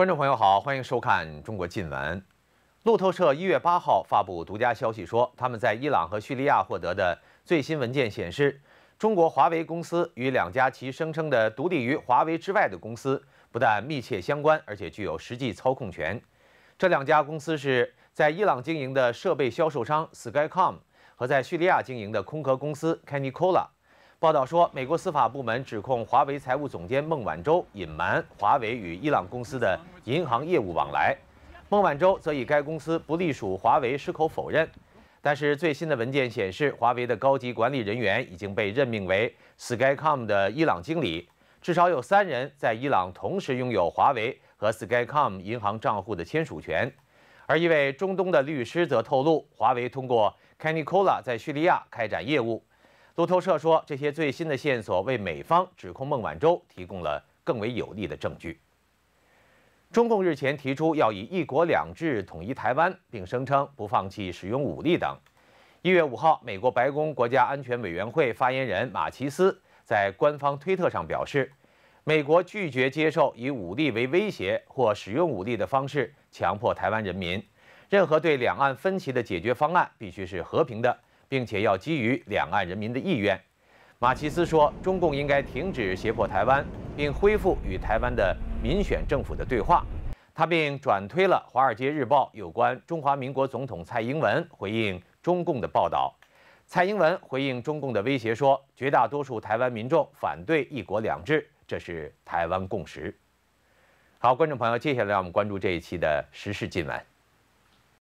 观众朋友好，欢迎收看《中国新闻》。路透社一月八号发布独家消息说，他们在伊朗和叙利亚获得的最新文件显示，中国华为公司与两家其声称的独立于华为之外的公司不但密切相关，而且具有实际操控权。这两家公司是在伊朗经营的设备销售商 Skycom 和在叙利亚经营的空壳公司 Kenicola。报道说，美国司法部门指控华为财务总监孟晚舟隐瞒华为与伊朗公司的银行业务往来。孟晚舟则以该公司不隶属华为矢口否认。但是最新的文件显示，华为的高级管理人员已经被任命为 Skycom 的伊朗经理。至少有三人在伊朗同时拥有华为和 Skycom 银行账户的签署权。而一位中东的律师则透露，华为通过 Canicola 在叙利亚开展业务。路透社说，这些最新的线索为美方指控孟晚舟提供了更为有力的证据。中共日前提出要以“一国两制”统一台湾，并声称不放弃使用武力等。一月五号，美国白宫国家安全委员会发言人马奇斯在官方推特上表示，美国拒绝接受以武力为威胁或使用武力的方式强迫台湾人民。任何对两岸分歧的解决方案必须是和平的。并且要基于两岸人民的意愿，马奇斯说，中共应该停止胁迫台湾，并恢复与台湾的民选政府的对话。他并转推了《华尔街日报》有关中华民国总统蔡英文回应中共的报道。蔡英文回应中共的威胁说，绝大多数台湾民众反对“一国两制”，这是台湾共识。好，观众朋友，接下来让我们关注这一期的时事新闻。